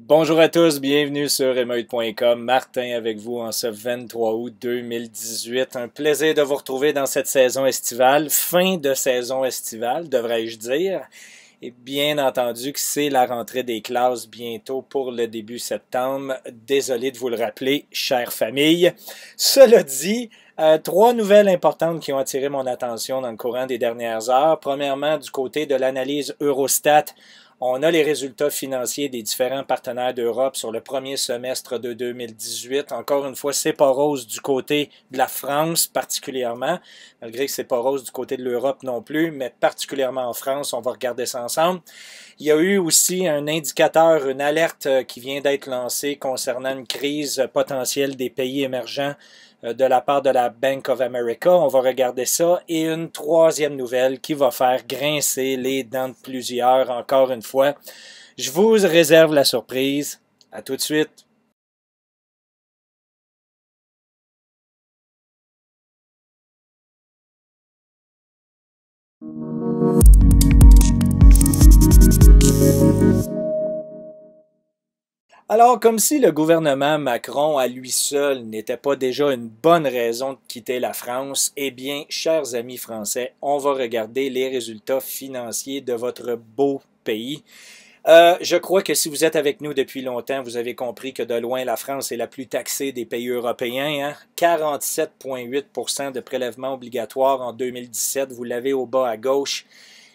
Bonjour à tous, bienvenue sur émeute.com. Martin avec vous en ce 23 août 2018. Un plaisir de vous retrouver dans cette saison estivale, fin de saison estivale, devrais-je dire. Et bien entendu que c'est la rentrée des classes bientôt pour le début septembre. Désolé de vous le rappeler, chère famille. Cela dit, euh, trois nouvelles importantes qui ont attiré mon attention dans le courant des dernières heures. Premièrement, du côté de l'analyse Eurostat, on a les résultats financiers des différents partenaires d'Europe sur le premier semestre de 2018. Encore une fois, c'est pas rose du côté de la France particulièrement, malgré que c'est pas rose du côté de l'Europe non plus, mais particulièrement en France, on va regarder ça ensemble. Il y a eu aussi un indicateur, une alerte qui vient d'être lancée concernant une crise potentielle des pays émergents euh, de la part de la Bank of America. On va regarder ça. Et une troisième nouvelle qui va faire grincer les dents de plusieurs, encore une fois. Je vous réserve la surprise. À tout de suite. Alors, comme si le gouvernement Macron à lui seul n'était pas déjà une bonne raison de quitter la France, eh bien, chers amis français, on va regarder les résultats financiers de votre beau pays. Euh, je crois que si vous êtes avec nous depuis longtemps, vous avez compris que de loin, la France est la plus taxée des pays européens. Hein? 47,8 de prélèvements obligatoires en 2017, vous l'avez au bas à gauche.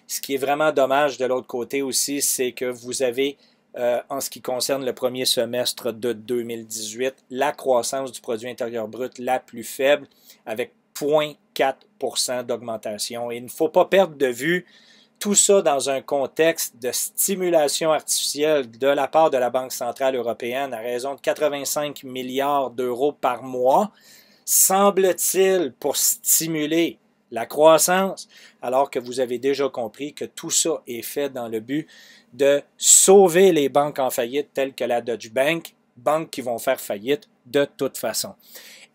Ce qui est vraiment dommage de l'autre côté aussi, c'est que vous avez euh, en ce qui concerne le premier semestre de 2018, la croissance du produit intérieur brut la plus faible avec 0,4 d'augmentation. Il ne faut pas perdre de vue tout ça dans un contexte de stimulation artificielle de la part de la Banque centrale européenne à raison de 85 milliards d'euros par mois, semble-t-il, pour stimuler la croissance, alors que vous avez déjà compris que tout ça est fait dans le but de sauver les banques en faillite telles que la Deutsche Bank, banques qui vont faire faillite de toute façon.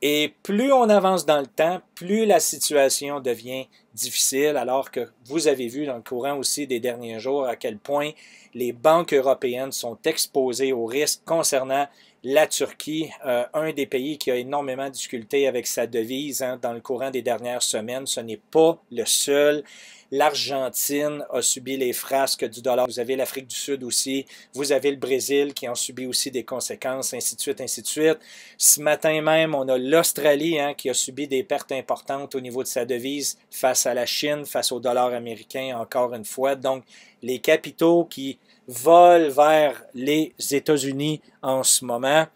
Et plus on avance dans le temps, plus la situation devient difficile, alors que vous avez vu dans le courant aussi des derniers jours à quel point les banques européennes sont exposées aux risques concernant la Turquie, euh, un des pays qui a énormément de difficultés avec sa devise hein, dans le courant des dernières semaines. Ce n'est pas le seul. L'Argentine a subi les frasques du dollar. Vous avez l'Afrique du Sud aussi. Vous avez le Brésil qui en subi aussi des conséquences, ainsi de suite, ainsi de suite. Ce matin même, on a l'Australie hein, qui a subi des pertes importantes au niveau de sa devise face à la Chine, face au dollar américain, encore une fois. Donc, les capitaux qui vole vers les États-Unis en ce moment.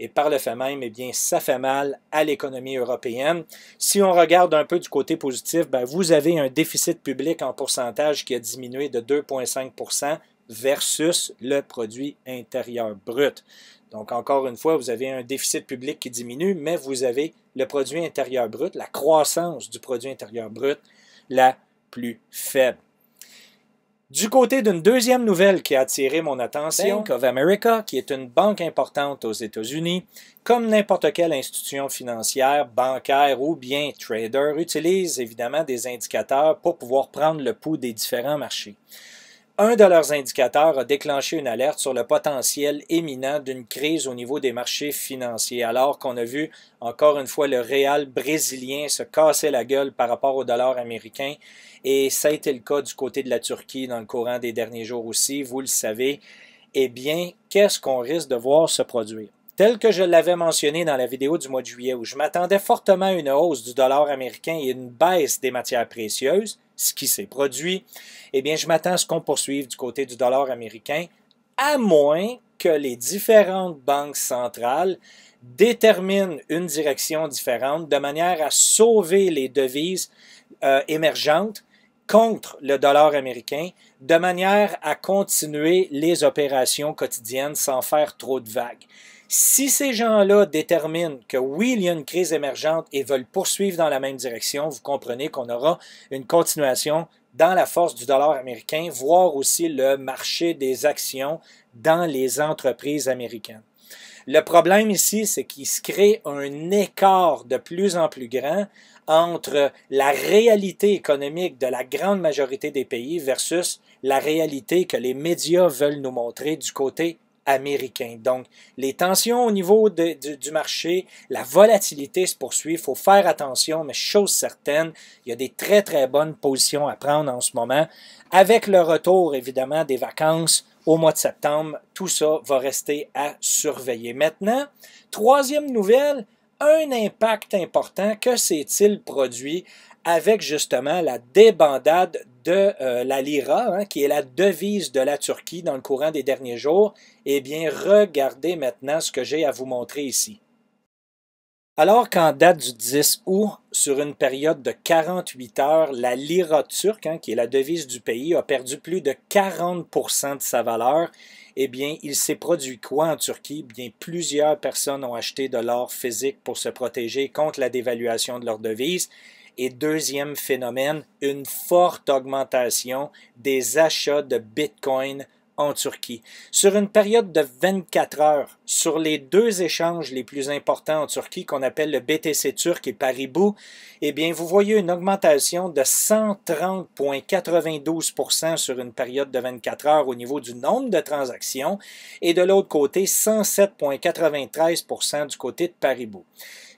Et par le fait même, eh bien, ça fait mal à l'économie européenne. Si on regarde un peu du côté positif, ben, vous avez un déficit public en pourcentage qui a diminué de 2,5 versus le produit intérieur brut. Donc, encore une fois, vous avez un déficit public qui diminue, mais vous avez le produit intérieur brut, la croissance du produit intérieur brut la plus faible. Du côté d'une deuxième nouvelle qui a attiré mon attention, Bank of America, qui est une banque importante aux États-Unis, comme n'importe quelle institution financière, bancaire ou bien trader, utilise évidemment des indicateurs pour pouvoir prendre le pouls des différents marchés un de leurs indicateurs a déclenché une alerte sur le potentiel éminent d'une crise au niveau des marchés financiers, alors qu'on a vu encore une fois le Real brésilien se casser la gueule par rapport au dollar américain. Et ça a été le cas du côté de la Turquie dans le courant des derniers jours aussi, vous le savez. Eh bien, qu'est-ce qu'on risque de voir se produire? Tel que je l'avais mentionné dans la vidéo du mois de juillet où je m'attendais fortement à une hausse du dollar américain et une baisse des matières précieuses, ce qui s'est produit, eh bien, je m'attends à ce qu'on poursuive du côté du dollar américain, à moins que les différentes banques centrales déterminent une direction différente de manière à sauver les devises euh, émergentes contre le dollar américain de manière à continuer les opérations quotidiennes sans faire trop de vagues. Si ces gens-là déterminent que oui, il y a une crise émergente et veulent poursuivre dans la même direction, vous comprenez qu'on aura une continuation dans la force du dollar américain, voire aussi le marché des actions dans les entreprises américaines. Le problème ici, c'est qu'il se crée un écart de plus en plus grand entre la réalité économique de la grande majorité des pays versus la réalité que les médias veulent nous montrer du côté américain. Donc, les tensions au niveau du, du, marché, la volatilité se poursuit, il faut faire attention, mais chose certaine, il y a des très très bonnes positions à prendre en ce moment. Avec le retour évidemment des vacances, au mois de septembre. Tout ça va rester à surveiller. Maintenant, troisième nouvelle, un impact important. Que s'est-il produit avec justement la débandade de euh, la lira, hein, qui est la devise de la Turquie dans le courant des derniers jours? Eh bien, regardez maintenant ce que j'ai à vous montrer ici. Alors qu'en date du 10 août, sur une période de 48 heures, la lira turque, hein, qui est la devise du pays, a perdu plus de 40 de sa valeur, eh bien, il s'est produit quoi en Turquie? Bien, plusieurs personnes ont acheté de l'or physique pour se protéger contre la dévaluation de leur devise. Et deuxième phénomène, une forte augmentation des achats de Bitcoin en Turquie. Sur une période de 24 heures, sur les deux échanges les plus importants en Turquie, qu'on appelle le BTC turc et Paribou, eh bien, vous voyez une augmentation de 130,92 sur une période de 24 heures au niveau du nombre de transactions et de l'autre côté, 107,93 du côté de Paribou.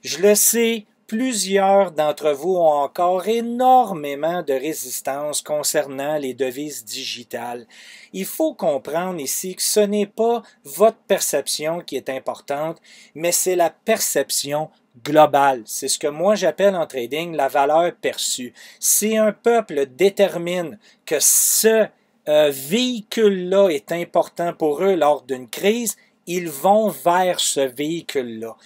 Je le sais, Plusieurs d'entre vous ont encore énormément de résistance concernant les devises digitales. Il faut comprendre ici que ce n'est pas votre perception qui est importante, mais c'est la perception globale. C'est ce que moi j'appelle en trading la valeur perçue. Si un peuple détermine que ce euh, véhicule-là est important pour eux lors d'une crise, ils vont vers ce véhicule-là.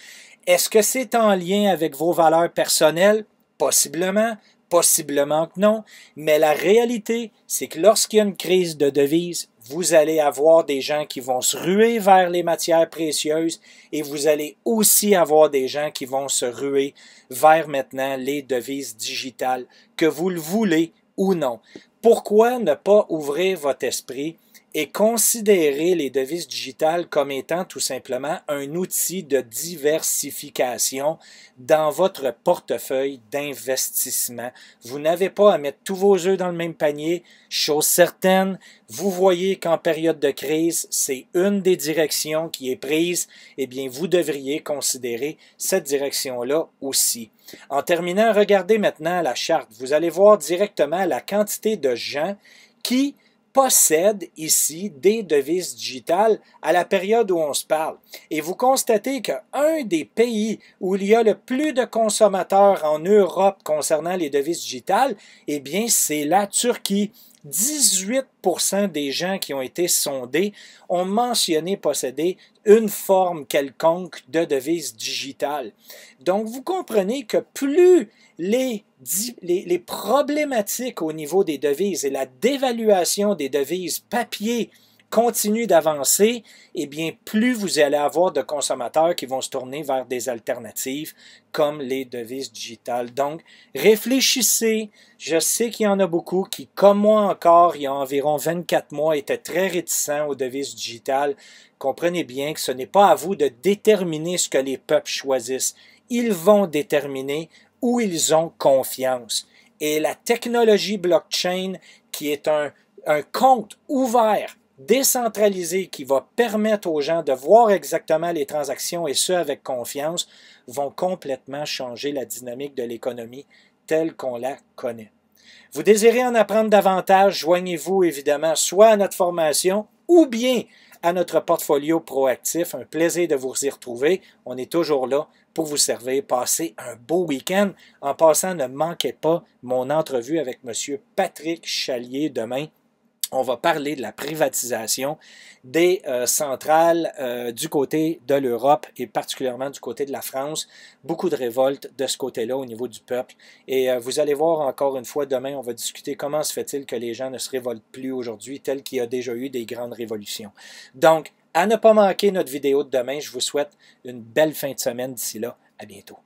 Est-ce que c'est en lien avec vos valeurs personnelles? Possiblement, possiblement que non, mais la réalité, c'est que lorsqu'il y a une crise de devises, vous allez avoir des gens qui vont se ruer vers les matières précieuses et vous allez aussi avoir des gens qui vont se ruer vers maintenant les devises digitales, que vous le voulez ou non. Pourquoi ne pas ouvrir votre esprit? et considérer les devises digitales comme étant tout simplement un outil de diversification dans votre portefeuille d'investissement. Vous n'avez pas à mettre tous vos œufs dans le même panier. Chose certaine, vous voyez qu'en période de crise, c'est une des directions qui est prise. Eh bien, vous devriez considérer cette direction-là aussi. En terminant, regardez maintenant la charte. Vous allez voir directement la quantité de gens qui possède ici des devises digitales à la période où on se parle. Et vous constatez qu'un des pays où il y a le plus de consommateurs en Europe concernant les devises digitales, eh bien, c'est la Turquie. 18 des gens qui ont été sondés ont mentionné posséder une forme quelconque de devise digitale. Donc, vous comprenez que plus les, les problématiques au niveau des devises et la dévaluation des devises papier continue d'avancer, et eh bien, plus vous allez avoir de consommateurs qui vont se tourner vers des alternatives comme les devises digitales. Donc, réfléchissez. Je sais qu'il y en a beaucoup qui, comme moi encore, il y a environ 24 mois, étaient très réticents aux devises digitales. Comprenez bien que ce n'est pas à vous de déterminer ce que les peuples choisissent. Ils vont déterminer où ils ont confiance. Et la technologie blockchain, qui est un, un compte ouvert Décentralisé qui va permettre aux gens de voir exactement les transactions et ce avec confiance vont complètement changer la dynamique de l'économie telle qu'on la connaît. Vous désirez en apprendre davantage, joignez-vous évidemment soit à notre formation ou bien à notre portfolio proactif. Un plaisir de vous y retrouver. On est toujours là pour vous servir. Passez un beau week-end. En passant, ne manquez pas mon entrevue avec M. Patrick Chalier demain on va parler de la privatisation des euh, centrales euh, du côté de l'Europe et particulièrement du côté de la France. Beaucoup de révoltes de ce côté-là au niveau du peuple. Et euh, vous allez voir encore une fois, demain, on va discuter comment se fait-il que les gens ne se révoltent plus aujourd'hui, tel qu'il y a déjà eu des grandes révolutions. Donc, à ne pas manquer notre vidéo de demain, je vous souhaite une belle fin de semaine d'ici là. À bientôt.